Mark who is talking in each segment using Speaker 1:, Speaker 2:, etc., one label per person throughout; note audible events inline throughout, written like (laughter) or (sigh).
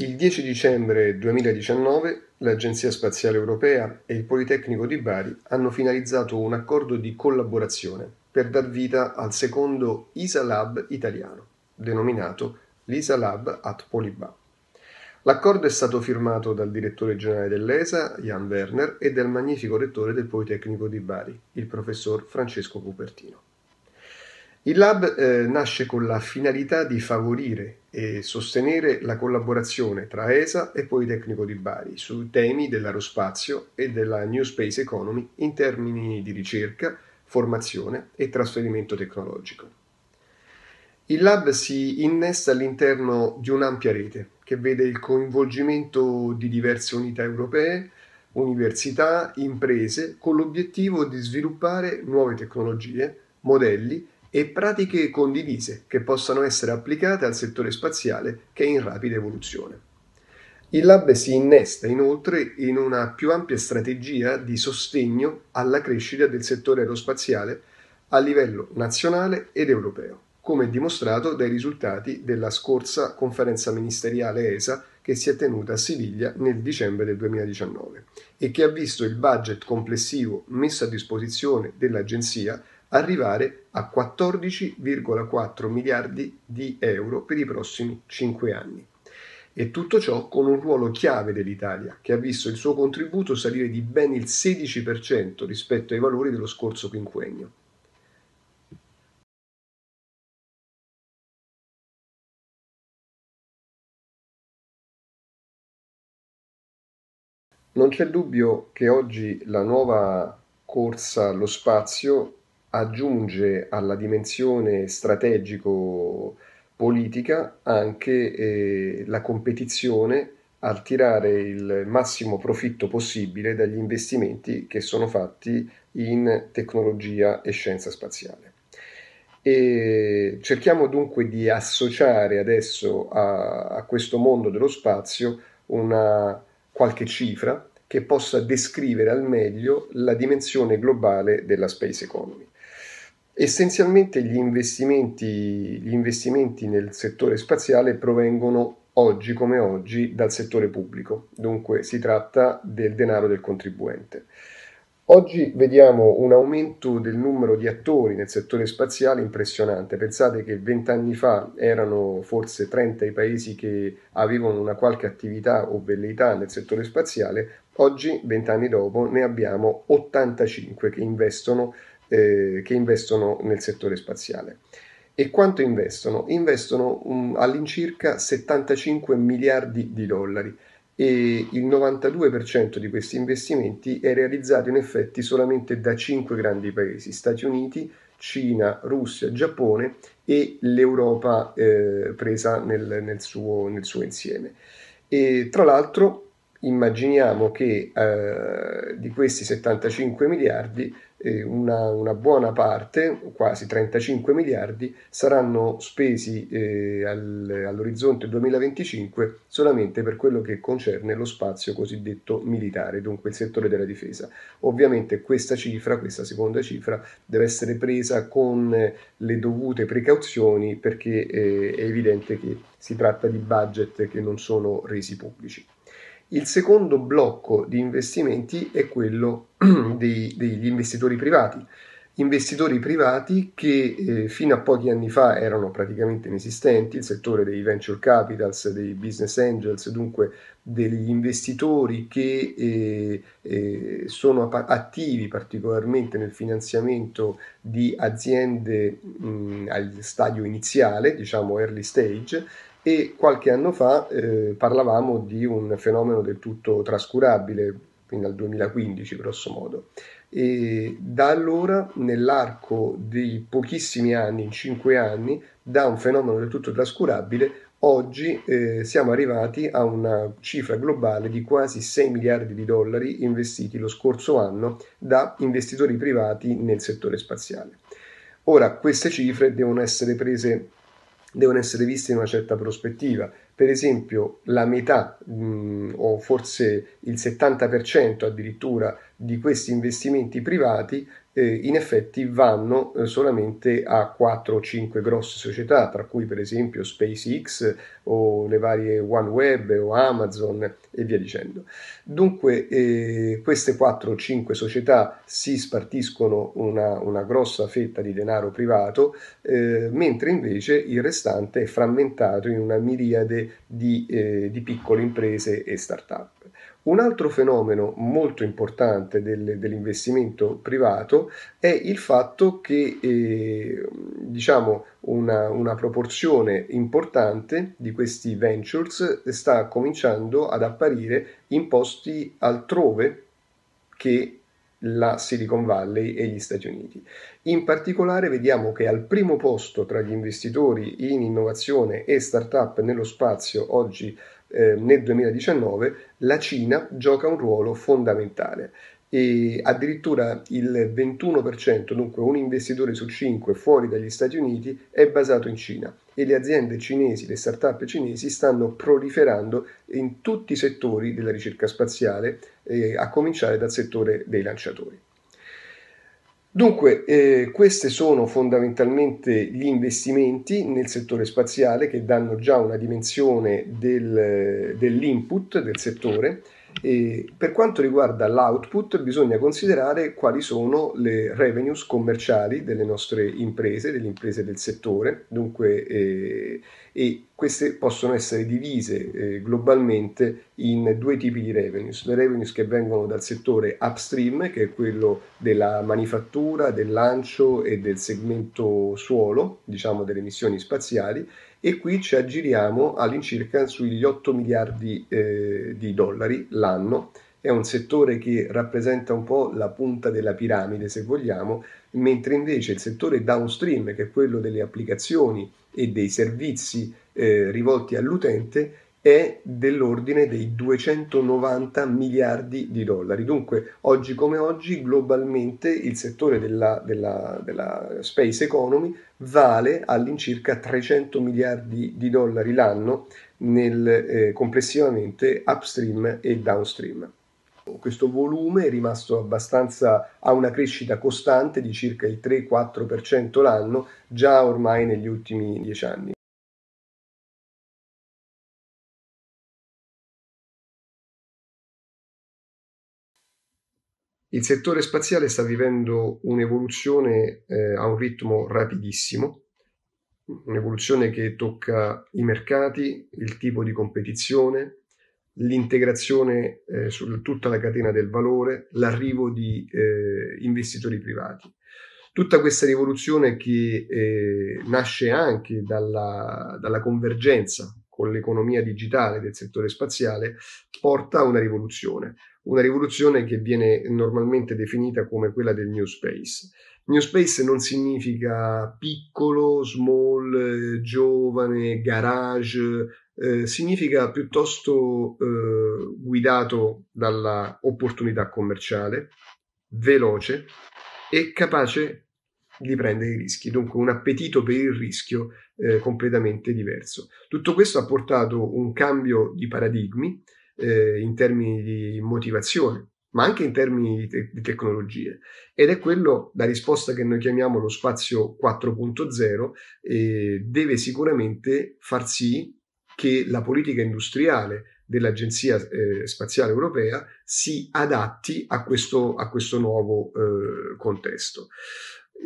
Speaker 1: Il 10 dicembre 2019 l'Agenzia Spaziale Europea e il Politecnico di Bari hanno finalizzato un accordo di collaborazione per dar vita al secondo ISA Lab italiano, denominato l'ISA Lab at Poliba. L'accordo è stato firmato dal direttore generale dell'ESA, Jan Werner, e dal magnifico rettore del Politecnico di Bari, il professor Francesco Cupertino. Il Lab eh, nasce con la finalità di favorire e sostenere la collaborazione tra ESA e Politecnico di Bari sui temi dell'aerospazio e della New Space Economy in termini di ricerca, formazione e trasferimento tecnologico. Il Lab si innesta all'interno di un'ampia rete che vede il coinvolgimento di diverse unità europee, università, imprese, con l'obiettivo di sviluppare nuove tecnologie, modelli e e pratiche condivise che possano essere applicate al settore spaziale che è in rapida evoluzione. Il lab si innesta inoltre in una più ampia strategia di sostegno alla crescita del settore aerospaziale a livello nazionale ed europeo, come dimostrato dai risultati della scorsa conferenza ministeriale ESA che si è tenuta a Siviglia nel dicembre del 2019 e che ha visto il budget complessivo messo a disposizione dell'Agenzia arrivare a 14,4 miliardi di euro per i prossimi 5 anni. E tutto ciò con un ruolo chiave dell'Italia, che ha visto il suo contributo salire di ben il 16% rispetto ai valori dello scorso quinquennio. Non c'è dubbio che oggi la nuova corsa allo spazio aggiunge alla dimensione strategico-politica anche eh, la competizione al tirare il massimo profitto possibile dagli investimenti che sono fatti in tecnologia e scienza spaziale. E cerchiamo dunque di associare adesso a, a questo mondo dello spazio una qualche cifra che possa descrivere al meglio la dimensione globale della space economy. Essenzialmente gli investimenti, gli investimenti nel settore spaziale provengono oggi come oggi dal settore pubblico, dunque si tratta del denaro del contribuente. Oggi vediamo un aumento del numero di attori nel settore spaziale impressionante. Pensate che vent'anni fa erano forse 30 i paesi che avevano una qualche attività o velleità nel settore spaziale, oggi, vent'anni dopo, ne abbiamo 85 che investono eh, che investono nel settore spaziale. E quanto investono? Investono um, all'incirca 75 miliardi di dollari e il 92% di questi investimenti è realizzato in effetti solamente da 5 grandi paesi, Stati Uniti, Cina, Russia, Giappone e l'Europa eh, presa nel, nel, suo, nel suo insieme. E tra l'altro immaginiamo che eh, di questi 75 miliardi eh, una, una, buona parte, quasi 35 miliardi, saranno spesi eh, al, all'orizzonte 2025 solamente per quello che concerne lo spazio cosiddetto militare, dunque il settore della difesa. Ovviamente questa cifra, questa seconda cifra, deve essere presa con eh, le dovute precauzioni perché eh, è evidente che si tratta di budget che non sono resi pubblici. Il secondo blocco di investimenti è quello (clears throat) dei, degli investitori privati, investitori privati che eh, fino a pochi anni fa erano praticamente inesistenti, il settore dei venture capitals, dei business angels, dunque degli investitori che eh, eh, sono attivi particolarmente nel finanziamento di aziende mh, mm, al stadio iniziale, diciamo early stage, e qualche anno fa eh, parlavamo di un fenomeno del tutto trascurabile, quindi al 2015 grosso modo. E da allora, nell'arco di pochissimi anni, in cinque anni, da un fenomeno del tutto trascurabile, oggi eh, siamo arrivati a una cifra globale di quasi 6 miliardi di dollari investiti lo scorso anno da investitori privati nel settore spaziale. Ora, queste cifre devono essere prese devono essere viste in una certa prospettiva. Per esempio, la metà mh, o forse il 70% addirittura di questi investimenti privati eh, in effetti vanno eh, solamente a 4 o 5 grosse società, tra cui per esempio SpaceX o le varie OneWeb o Amazon e via dicendo. Dunque eh, queste 4 o 5 società si spartiscono una, una grossa fetta di denaro privato, eh, mentre invece il restante è frammentato in una miriade di, eh, di piccole imprese e start-up. Un altro fenomeno molto importante del, dell'investimento privato è il fatto che eh, diciamo una, una, proporzione importante di questi ventures sta cominciando ad apparire in posti altrove che la Silicon Valley e gli Stati Uniti. In particolare vediamo che al primo posto tra gli investitori in innovazione e startup nello spazio oggi eh, nel 2019 la Cina gioca un ruolo fondamentale e addirittura il 21%, dunque un investitore su 5 fuori dagli Stati Uniti, è basato in Cina e le aziende cinesi, le start-up cinesi stanno proliferando in tutti i settori della ricerca spaziale, eh, a cominciare dal settore dei lanciatori. Dunque, eh, questi sono fondamentalmente gli investimenti nel settore spaziale che danno già una dimensione del, dell'input del settore e per quanto riguarda l'output bisogna considerare quali sono le revenues commerciali delle nostre imprese, delle imprese del settore, dunque eh, e queste possono essere divise eh, globalmente in due tipi di revenues, le revenues che vengono dal settore upstream, che è quello della manifattura, del lancio e del segmento suolo, diciamo delle missioni spaziali, e qui ci aggiriamo all'incirca sugli 8 miliardi eh, di dollari l'anno. È un settore che rappresenta un po' la punta della piramide, se vogliamo, mentre invece il settore downstream, che è quello delle applicazioni, e dei servizi eh, rivolti all'utente è dell'ordine dei 290 miliardi di dollari. Dunque, oggi come oggi, globalmente il settore della, della, della space economy vale all'incirca 300 miliardi di dollari l'anno nel, eh, complessivamente upstream e downstream. Questo volume è rimasto abbastanza a una crescita costante di circa il 3-4% l'anno già ormai negli ultimi dieci anni. Il settore spaziale sta vivendo un'evoluzione eh, a un ritmo rapidissimo, un'evoluzione che tocca i mercati, il tipo di competizione, l'integrazione eh, su tutta la catena del valore, l'arrivo di eh, investitori privati. Tutta questa rivoluzione che eh, nasce anche dalla, dalla, convergenza con l'economia digitale del settore spaziale porta a una rivoluzione, una rivoluzione che viene normalmente definita come quella del New Space. New Space non significa piccolo, small, eh, giovane, garage, eh, significa piuttosto eh, guidato dalla opportunità commerciale, veloce e capace di prendere i rischi, dunque un appetito per il rischio eh, completamente diverso. Tutto questo ha portato un cambio di paradigmi eh, in termini di motivazione, ma anche in termini di, te- di, tecnologie ed è quello la risposta che noi chiamiamo lo spazio 4.0 e deve sicuramente far sì che la politica industriale dell'Agenzia eh, Spaziale Europea si adatti a questo, a questo nuovo eh, contesto.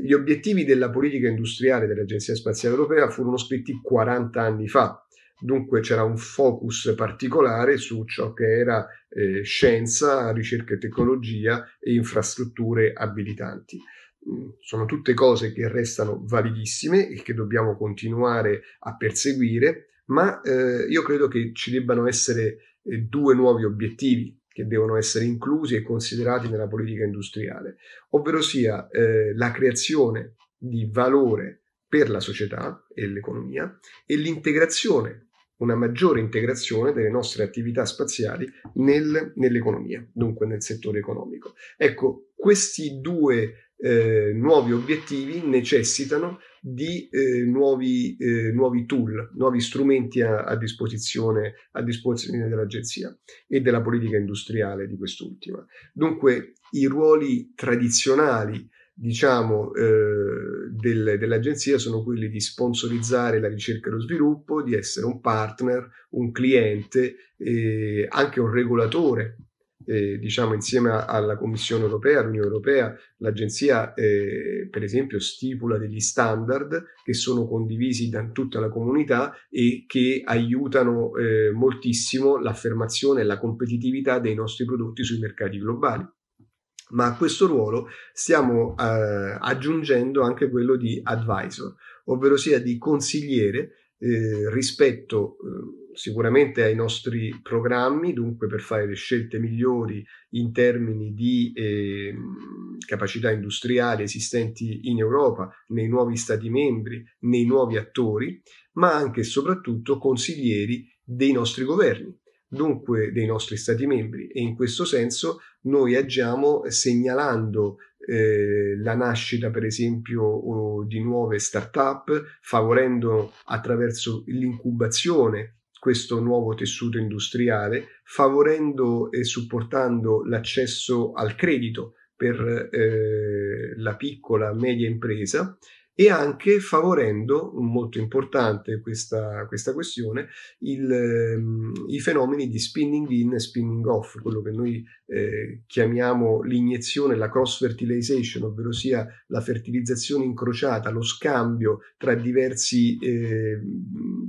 Speaker 1: Gli obiettivi della politica industriale dell'Agenzia Spaziale Europea furono scritti 40 anni fa, dunque c'era un focus particolare su ciò che era eh, scienza, ricerca e tecnologia e infrastrutture abilitanti mm, sono tutte cose che restano validissime e che dobbiamo continuare a perseguire ma eh, io credo che ci debbano essere eh, due nuovi obiettivi che devono essere inclusi e considerati nella politica industriale, ovvero sia eh, la creazione di valore per la società e l'economia e l'integrazione, una maggiore integrazione delle nostre attività spaziali nel, nell'economia, dunque nel settore economico. Ecco, questi due eh, nuovi obiettivi necessitano di eh, nuovi, eh, nuovi, tool, nuovi strumenti a, a, disposizione, a disposizione dell'agenzia e della politica industriale di quest'ultima. Dunque i ruoli tradizionali diciamo, eh, del, dell'agenzia sono quelli di sponsorizzare la ricerca e lo sviluppo, di essere un partner, un cliente, eh, anche un regolatore eh, diciamo insieme alla Commissione europea, all'Unione europea, l'agenzia eh, per esempio stipula degli standard che sono condivisi da tutta la comunità e che aiutano eh, moltissimo l'affermazione e la competitività dei nostri prodotti sui mercati globali. Ma a questo ruolo stiamo eh, aggiungendo anche quello di advisor, ovvero sia di consigliere eh, rispetto eh, sicuramente ai nostri programmi, dunque per fare le scelte migliori in termini di eh, capacità industriali esistenti in Europa, nei nuovi Stati membri, nei nuovi attori, ma anche e soprattutto consiglieri dei nostri governi, dunque dei nostri Stati membri e in questo senso noi agiamo segnalando eh, la nascita per esempio di nuove start-up, favorendo attraverso l'incubazione questo nuovo tessuto industriale, favorendo e supportando l'accesso al credito per eh, la piccola e media impresa e anche favorendo, molto importante questa, questa questione, il, ehm, i fenomeni di spinning in e spinning off, quello che noi eh, chiamiamo l'iniezione, la cross fertilization, ovvero sia la fertilizzazione incrociata, lo scambio tra diversi, eh,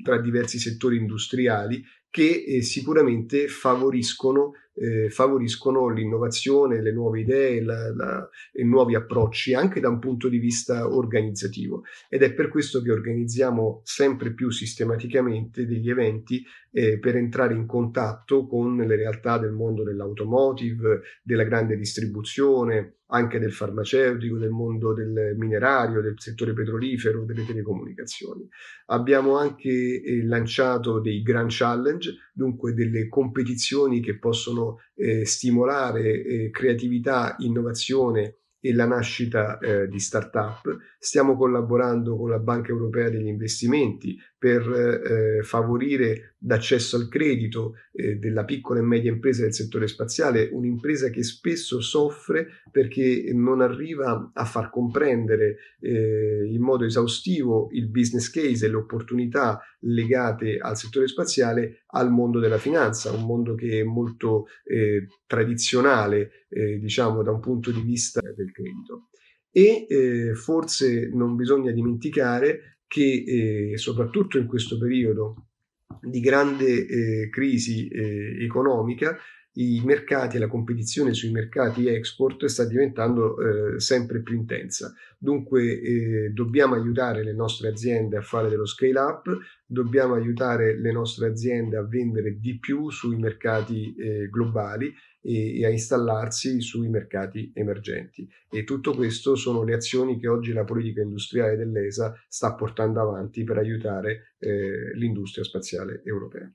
Speaker 1: tra diversi settori industriali che eh, sicuramente favoriscono eh, favoriscono l'innovazione, le nuove idee la, la, e nuovi approcci anche da un punto di vista organizzativo ed è per questo che organizziamo sempre più sistematicamente degli eventi eh, per entrare in contatto con le realtà del mondo dell'automotive, della grande distribuzione, anche del farmaceutico, del mondo del minerario, del settore petrolifero, delle telecomunicazioni. Abbiamo anche eh, lanciato dei Grand Challenge dunque delle competizioni che possono eh, stimolare eh, creatività, innovazione e la nascita eh, di start-up. Stiamo collaborando con la Banca Europea degli Investimenti per eh, favorire l'accesso al credito eh, della piccola e media impresa del settore spaziale, un'impresa che spesso soffre perché non arriva a far comprendere eh, in modo esaustivo il business case e le opportunità legate al settore spaziale al mondo della finanza, un mondo che è molto eh, tradizionale, eh, diciamo, da un punto di vista del credito e eh, forse non bisogna dimenticare che eh, soprattutto in questo periodo di grande eh, crisi eh, economica i mercati e la competizione sui mercati export sta diventando eh, sempre più intensa. Dunque eh, dobbiamo aiutare le nostre aziende a fare dello scale up, dobbiamo aiutare le nostre aziende a vendere di più sui mercati eh, globali e, e, a installarsi sui mercati emergenti. E tutto questo sono le azioni che oggi la politica industriale dell'ESA sta portando avanti per aiutare eh, l'industria spaziale europea.